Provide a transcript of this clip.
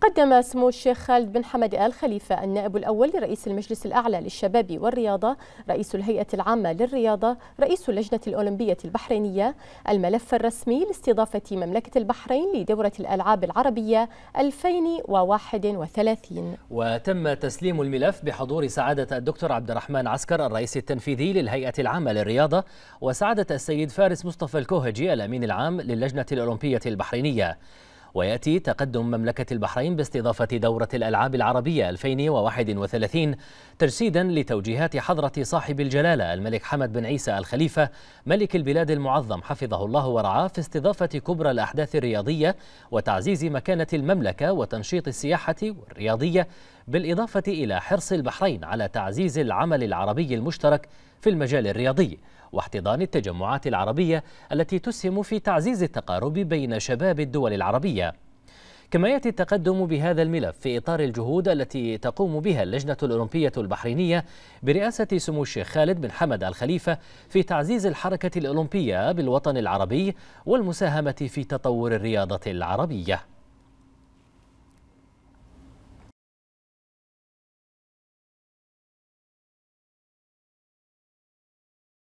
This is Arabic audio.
قدم سمو الشيخ خالد بن حمد آل خليفة النائب الأول لرئيس المجلس الأعلى للشباب والرياضة رئيس الهيئة العامة للرياضة رئيس اللجنة الأولمبية البحرينية الملف الرسمي لاستضافة مملكة البحرين لدورة الألعاب العربية 2031 وتم تسليم الملف بحضور سعادة الدكتور عبد الرحمن عسكر الرئيس التنفيذي للهيئة العامة للرياضة وسعادة السيد فارس مصطفى الكوهجي الأمين العام للجنة الأولمبية البحرينية ويأتي تقدم مملكة البحرين باستضافة دورة الألعاب العربية 2031 تجسيدا لتوجيهات حضرة صاحب الجلالة الملك حمد بن عيسى الخليفة ملك البلاد المعظم حفظه الله ورعاه في استضافة كبرى الأحداث الرياضية وتعزيز مكانة المملكة وتنشيط السياحة والرياضية بالإضافة إلى حرص البحرين على تعزيز العمل العربي المشترك في المجال الرياضي واحتضان التجمعات العربية التي تسهم في تعزيز التقارب بين شباب الدول العربية كما يأتي التقدم بهذا الملف في إطار الجهود التي تقوم بها اللجنة الأولمبية البحرينية برئاسة سمو الشيخ خالد بن حمد الخليفة في تعزيز الحركة الأولمبية بالوطن العربي والمساهمة في تطور الرياضة العربية